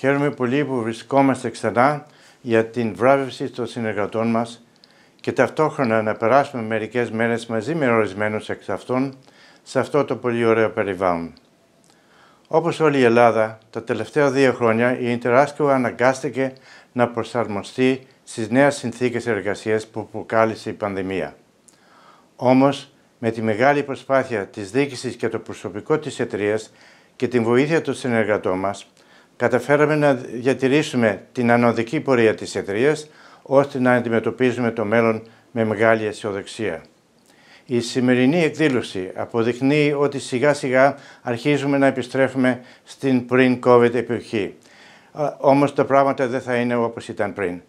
Χαίρομαι πολύ που βρισκόμαστε ξανά για την βράβευση των συνεργατών μας και ταυτόχρονα να περάσουμε μερικές μέρες μαζί με ορισμένους εξ αυτών σε αυτό το πολύ ωραίο περιβάλλον. Όπως όλη η Ελλάδα, τα τελευταία δύο χρόνια η Ιντεράσκο αναγκάστηκε να προσαρμοστεί στις νέες συνθήκες εργασίας που προκάλεσε η πανδημία. Όμως, με τη μεγάλη προσπάθεια της διοίκησης και το προσωπικό της εταιρείας και την βοήθεια των συνεργατών μας, καταφέραμε να διατηρήσουμε την ανωδική πορεία της εταιρείας ώστε να αντιμετωπίζουμε το μέλλον με μεγάλη αισιοδοξία. Η σημερινή εκδήλωση αποδεικνύει ότι σιγά σιγά αρχίζουμε να επιστρέφουμε στην πριν-COVID εποχή. Όμως τα πράγματα δεν θα είναι όπως ήταν πριν.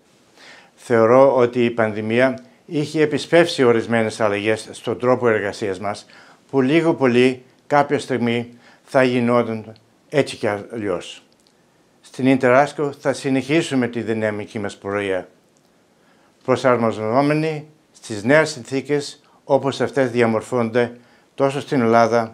Θεωρώ ότι η πανδημία είχε επισπεύσει ορισμένες αλλαγές στον τρόπο εργασίας μας, που λίγο πολύ κάποια στιγμή θα γινόταν έτσι κι αλλιώς. Στην Ιντεράσκο θα συνεχίσουμε τη δυναμική μας πορεία, προσαρμοζόμενοι στις νέες συνθήκες όπως αυτές διαμορφώνται τόσο στην Ελλάδα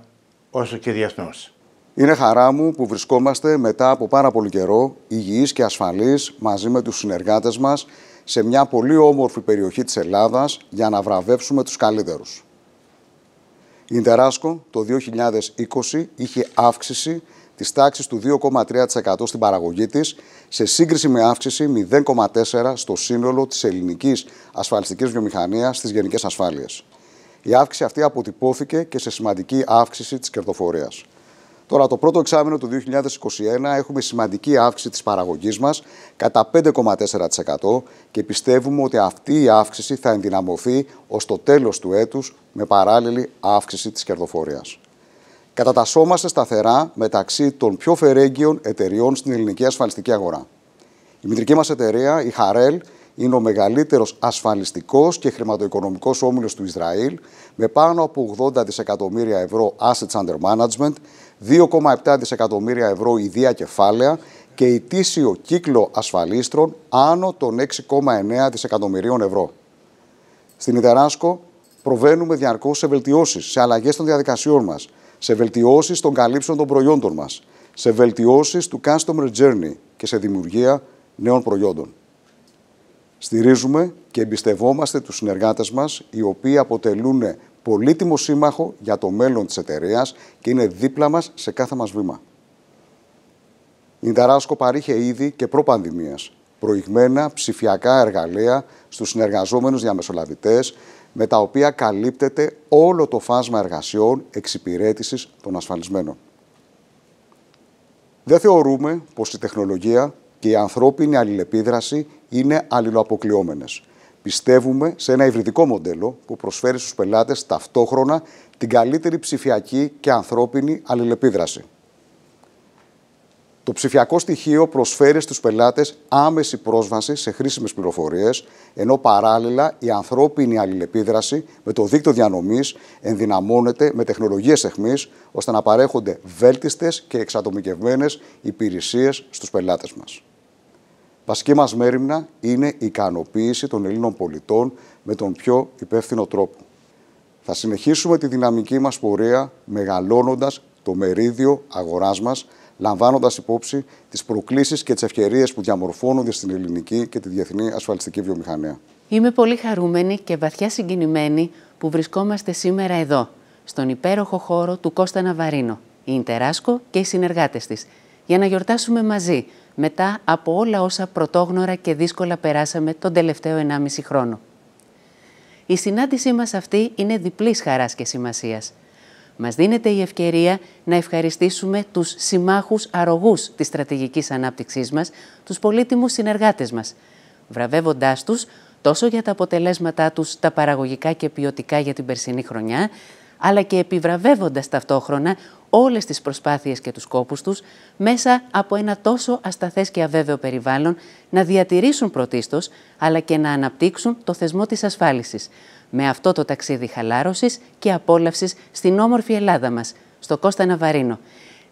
όσο και διεθνώς. Είναι χαρά μου που βρισκόμαστε μετά από πάρα πολύ καιρό υγιείς και ασφαλείς μαζί με τους συνεργάτες μας σε μια πολύ όμορφη περιοχή της Ελλάδας για να βραβεύσουμε τους καλύτερους. Η Ιντεράσκο το 2020 είχε αύξηση της τάξης του 2,3% στην παραγωγή της σε σύγκριση με αύξηση 0,4% στο σύνολο της ελληνικής ασφαλιστικής βιομηχανίας στις γενικές ασφάλειες. Η αύξηση αυτή αποτυπώθηκε και σε σημαντική αύξηση της κερδοφορίας. Τώρα το πρώτο εξάμεινο του 2021 έχουμε σημαντική αύξηση της παραγωγής μας κατά 5,4% και πιστεύουμε ότι αυτή η αύξηση θα ενδυναμωθεί ως το τέλος του έτους με παράλληλη αύξηση της κερδοφορίας. Κατατασσόμαστε σταθερά μεταξύ των πιο φερέγγιων εταιριών στην ελληνική ασφαλιστική αγορά. Η μητρική μας εταιρεία, η Χαρέλ, είναι ο μεγαλύτερος ασφαλιστικός και χρηματοοικονομικός όμιλος του Ισραήλ με πάνω από 80 δισεκατομμύρια ευρώ assets under management 2,7 δισεκατομμύρια ευρώ ιδία κεφάλαια και Τήσιο κύκλο ασφαλίστρων άνω των 6,9 δισεκατομμυρίων ευρώ. Στην Ιδεράσκο προβαίνουμε διαρκώς σε βελτιώσεις, σε αλλαγές των διαδικασιών μας, σε βελτιώσεις των καλύψεων των προϊόντων μας, σε βελτιώσεις του customer journey και σε δημιουργία νέων προϊόντων. Στηρίζουμε και εμπιστευόμαστε τους συνεργάτες μας, οι οποίοι αποτελούν πολύτιμο σύμμαχο για το μέλλον της εταιρείας και είναι δίπλα μας σε κάθε μας βήμα. Η Νταράσκο παρήχε ήδη και προπανδημίας προηγμένα ψηφιακά εργαλεία στους συνεργαζόμενους διαμεσολαβητές, με τα οποία καλύπτεται όλο το φάσμα εργασιών εξυπηρέτησης των ασφαλισμένων. Δεν θεωρούμε πως η τεχνολογία και η ανθρώπινη αλληλεπίδραση είναι αλληλοαποκλειόμενες. Πιστεύουμε σε ένα υβριδικό μοντέλο που προσφέρει στους πελάτες ταυτόχρονα την καλύτερη ψηφιακή και ανθρώπινη αλληλεπίδραση. Το ψηφιακό στοιχείο προσφέρει στους πελάτες άμεση πρόσβαση σε χρήσιμες πληροφορίες, ενώ παράλληλα η ανθρώπινη αλληλεπίδραση με το δίκτυο διανομής ενδυναμώνεται με τεχνολογίες εχμής, ώστε να παρέχονται βέλτιστες και εξατομικευμένες υπηρεσίες στους πελάτες μας. Βασική μας μέρημνα είναι η ικανοποίηση των Ελλήνων πολιτών με τον πιο υπεύθυνο τρόπο. Θα συνεχίσουμε τη δυναμική μας πορεία μεγαλώνοντας το μερίδιο αγοράς μας, λαμβάνοντας υπόψη τις προκλήσεις και τις ευκαιρίες που διαμορφώνονται στην ελληνική και τη διεθνή ασφαλιστική βιομηχανία. Είμαι πολύ χαρούμενη και βαθιά συγκινημένη που βρισκόμαστε σήμερα εδώ, στον υπέροχο χώρο του Κώστα Ναβαρίνο, η Ιντεράσκο και οι συνεργάτες της, για να γιορτάσουμε μαζί μετά από όλα όσα πρωτόγνωρα και δύσκολα περάσαμε τον τελευταίο 1,5 χρόνο. Η συνάντησή μας αυτή είναι διπλής χαράς και σημασίας. Μας δίνεται η ευκαιρία να ευχαριστήσουμε τους συμμάχους αρωγούς της στρατηγικής ανάπτυξής μας, τους πολύτιμους συνεργάτες μας, βραβεύοντάς τους τόσο για τα αποτελέσματά τους τα παραγωγικά και ποιοτικά για την περσινή χρονιά, αλλά και επιβραβεύοντας ταυτόχρονα όλες τις προσπάθειες και τους κόπους τους μέσα από ένα τόσο ασταθές και αβέβαιο περιβάλλον να διατηρήσουν πρωτίστως αλλά και να αναπτύξουν το θεσμό της ασφάλισης. Με αυτό το ταξίδι χαλάρωσης και απόλαυσης στην όμορφη Ελλάδα μας, στο Κώστα Ναβαρίνο.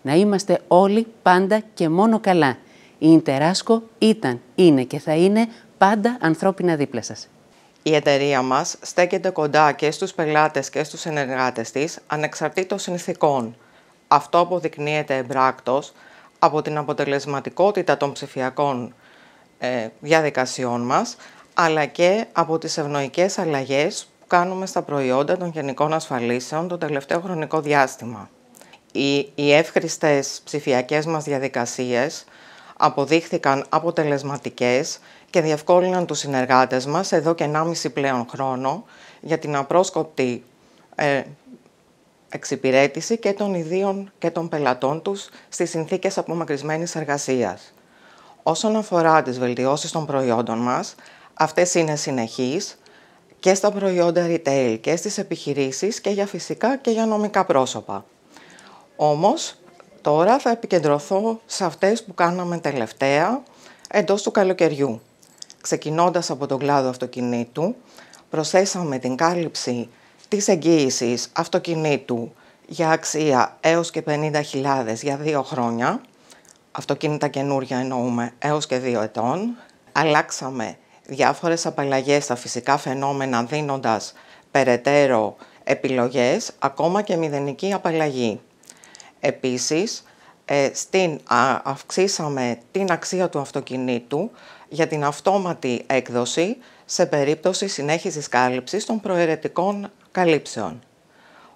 Να είμαστε όλοι πάντα και μόνο καλά. Η Ιντεράσκο ήταν, είναι και θα είναι πάντα ανθρώπινα δίπλα σας. Η εταιρεία μας στέκεται κοντά και στους πελάτες και στους ενεργάτες της, ανεξαρτήτως συνθήκων. Αυτό αποδεικνύεται εμπράκτος από την αποτελεσματικότητα των ψηφιακών ε, διαδικασιών μας, αλλά και από τις ευνοϊκές αλλαγές που κάνουμε στα προϊόντα των γενικών ασφαλίσεων το τελευταίο χρονικό διάστημα. Οι, οι εύχριστες ψηφιακές μας διαδικασίες αποδείχθηκαν αποτελεσματικές και διευκόλυναν τους συνεργάτες μας εδώ και 1,5 πλέον χρόνο για την απρόσκοπτη ε, εξυπηρέτηση και των ιδίων και των πελατών τους στις συνθήκες απομακρυσμένης εργασίας. Όσον αφορά τις βελτιώσεις των προϊόντων μας, αυτές είναι συνεχείς και στα προϊόντα retail και στις επιχειρήσεις και για φυσικά και για νομικά πρόσωπα. Όμως, Τώρα θα επικεντρωθώ σε αυτές που κάναμε τελευταία εντός του καλοκαιριού. Ξεκινώντας από τον κλάδο αυτοκινήτου, προσθέσαμε την κάλυψη της εγγύησης αυτοκινήτου για αξία έως και 50.000 για δύο χρόνια, αυτοκίνητα καινούρια εννοούμε έως και δύο ετών. Αλλάξαμε διάφορες απαλλαγές στα φυσικά φαινόμενα δίνοντας περαιτέρω επιλογές, ακόμα και μηδενική απαλλαγή. Επίσης, ε, στην, αυξήσαμε την αξία του αυτοκινήτου για την αυτόματη έκδοση σε περίπτωση συνέχισης κάλυψης των προαιρετικών καλύψεων.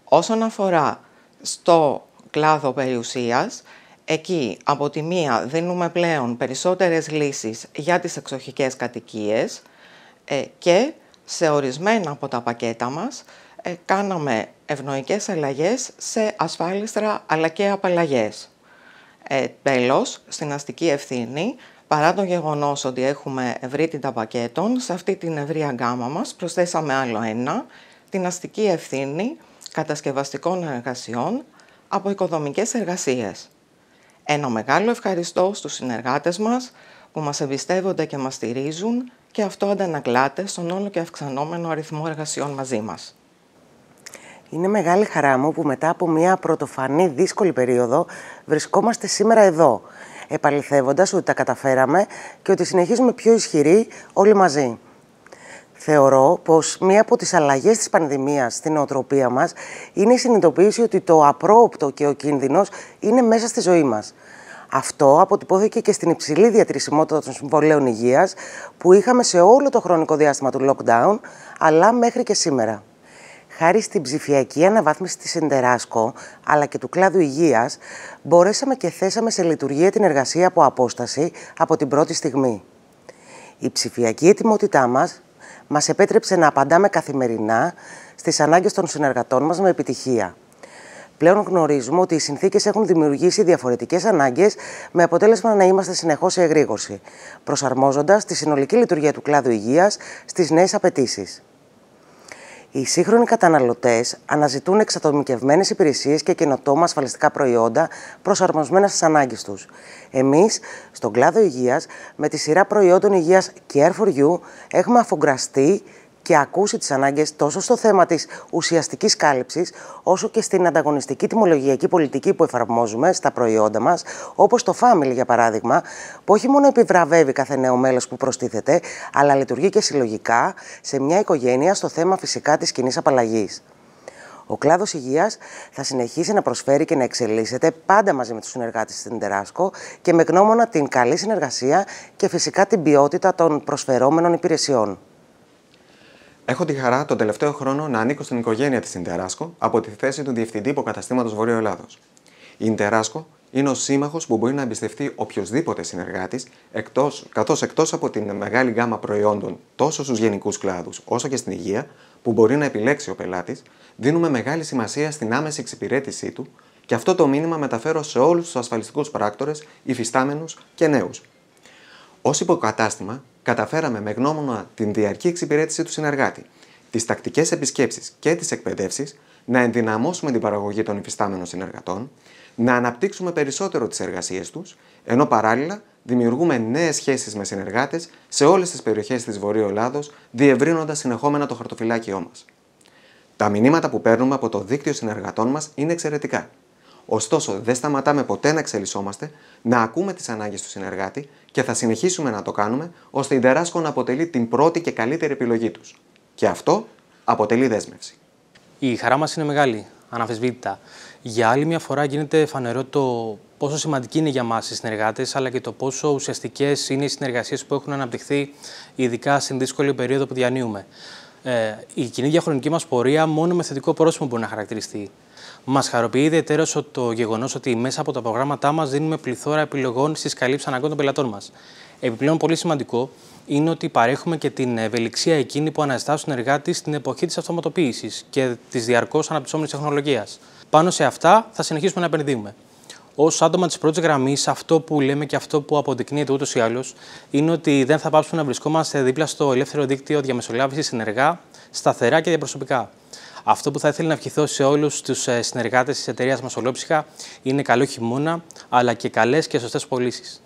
Όσον αφορά στο κλάδο περιουσίας, εκεί από τη μία δίνουμε πλέον περισσότερες λύσεις για τις εξοχικές κατοικίες ε, και σε ορισμένα από τα πακέτα μας ε, κάναμε ευνοϊκές αλλαγές σε ασφάλιστρα αλλά και απαλλαγές. Ε, στην αστική ευθύνη, παρά το γεγονός ότι έχουμε ευρύτητα πακέτων, σε αυτή την ευρία γκάμα μας προσθέσαμε άλλο ένα, την αστική ευθύνη κατασκευαστικών εργασιών από οικοδομικές εργασίες. Ένα μεγάλο ευχαριστώ στους συνεργάτες μας που μας εμπιστεύονται και μας στηρίζουν και αυτό αντανακλάται στον όλο και αυξανόμενο αριθμό εργασιών μαζί μας. Είναι μεγάλη χαρά μου που μετά από μια πρωτοφανή δύσκολη περίοδο βρισκόμαστε σήμερα εδώ, επαληθεύοντας ότι τα καταφέραμε και ότι συνεχίζουμε πιο ισχυροί όλοι μαζί. Θεωρώ πως μία από τις αλλαγές της πανδημίας στην οτροπία μας είναι η συνειδητοποίηση ότι το απρόοπτο και ο κίνδυνος είναι μέσα στη ζωή μας. Αυτό αποτυπώθηκε και στην υψηλή διατηρησιμότητα των συμβολέων υγείας που είχαμε σε όλο το χρονικό διάστημα του lockdown, αλλά μέχρι και σήμερα χάρη στην ψηφιακή αναβάθμιση της Εντεράσκο, αλλά και του κλάδου υγείας, μπορέσαμε και θέσαμε σε λειτουργία την εργασία από απόσταση από την πρώτη στιγμή. Η ψηφιακή ετοιμότητά μας μας επέτρεψε να απαντάμε καθημερινά στις ανάγκες των συνεργατών μας με επιτυχία. Πλέον γνωρίζουμε ότι οι συνθήκες έχουν δημιουργήσει διαφορετικές ανάγκες με αποτέλεσμα να είμαστε συνεχώς σε εγρήγορση, προσαρμόζοντας τη συνολική λειτουργία του κλάδου υγείας στις νέες απαιτήσεις. Οι σύγχρονοι καταναλωτές αναζητούν εξατομικευμένες υπηρεσίες και καινοτόμα ασφαλιστικά προϊόντα προσαρμοσμένα στις ανάγκες τους. Εμείς, στον κλάδο υγείας, με τη σειρά προϊόντων υγείας Care Care4U, έχουμε αφογκραστεί και ακούσει τις ανάγκες τόσο στο θέμα της ουσιαστικής κάλυψης, όσο και στην ανταγωνιστική τιμολογιακή πολιτική που εφαρμόζουμε στα προϊόντα μας, όπως το Family για παράδειγμα, που όχι μόνο επιβραβεύει κάθε νέο μέλος που προστίθεται, αλλά λειτουργεί και συλλογικά σε μια οικογένεια στο θέμα φυσικά της κοινή απαλλαγής. Ο κλάδος υγείας θα συνεχίσει να προσφέρει και να εξελίσσεται πάντα μαζί με τους συνεργάτες στην Τεράσκο και με γνώμονα την καλή συνεργασία και φυσικά την ποιότητα των προσφερόμενων υπηρεσιών. Έχω τη χαρά τον τελευταίο χρόνο να ανήκω στην οικογένεια της Ιντεράσκο από τη θέση του Διευθυντή Υποκαταστήματος Βορείου Ελλάδος. Η Ιντεράσκο είναι ο σύμμαχος που μπορεί να εμπιστευτεί οποιοδήποτε συνεργάτη, καθώς εκτός από την μεγάλη γάμα προϊόντων τόσο στους γενικούς κλάδους όσο και στην υγεία, που μπορεί να επιλέξει ο πελάτης, δίνουμε μεγάλη σημασία στην άμεση εξυπηρέτησή του και αυτό το μήνυμα μεταφέρω σε όλους τους ασφαλιστικούς πράκτορες, υφιστάμενους και νέους. Ως υποκατάστημα, καταφέραμε με γνώμονα την διαρκή εξυπηρέτηση του συνεργάτη, τις τακτικές επισκέψεις και τις εκπαιδεύσεις, να ενδυναμώσουμε την παραγωγή των υφιστάμενων συνεργατών, να αναπτύξουμε περισσότερο τις εργασίες τους, ενώ παράλληλα δημιουργούμε νέες σχέσεις με συνεργάτες σε όλες τις περιοχές της Βορείου Ελλάδος, διευρύνοντας συνεχόμενα το χαρτοφυλάκιό μας. Τα μηνύματα που παίρνουμε από το δίκτυο συνεργατών μας είναι εξαιρετικά. Ωστόσο, δεν σταματάμε ποτέ να εξελισσόμαστε, να ακούμε τις ανάγκες του συνεργάτη και θα συνεχίσουμε να το κάνουμε ώστε η Δεράσκο να αποτελεί την πρώτη και καλύτερη επιλογή τους. Και αυτό αποτελεί δέσμευση. Η χαρά μας είναι μεγάλη, αναφεσβήτητα. Για άλλη μια φορά γίνεται φανερό το πόσο σημαντική είναι για μας οι συνεργάτες, αλλά και το πόσο ουσιαστικές είναι οι συνεργασίες που έχουν αναπτυχθεί, ειδικά στην δύσκολη περίοδο που διανύουμε. Ε, η κοινή διαχρονική μας πορεία μόνο με θετικό πρόσημο μπορεί να χαρακτηριστεί. Μας χαροποιεί ιδιαίτερω το γεγονός ότι μέσα από τα προγράμματά μας δίνουμε πληθώρα επιλογών στις καλύψεις αναγκών των πελατών μας. Επιπλέον, πολύ σημαντικό είναι ότι παρέχουμε και την ευελιξία εκείνη που αναζητά ο εργάτη στην εποχή της αυτοματοποίησης και της διαρκώς αναπτυσσόμενης τεχνολογίας. Πάνω σε αυτά θα συνεχίσουμε να επενδύουμε. Ως άτομα της πρώτης γραμμής, αυτό που λέμε και αυτό που αποδεικνύεται ούτως ή άλλως είναι ότι δεν θα πάψουμε να βρισκόμαστε δίπλα στο ελεύθερο δίκτυο διαμεσολάβησης συνεργά, σταθερά και διαπροσωπικά. Αυτό που θα ήθελα να ευχηθώ σε όλους τους ε, συνεργάτες της εταιρείας μας Ολόψυχα είναι καλό χειμώνα, αλλά και καλές και σωστές πωλήσεις.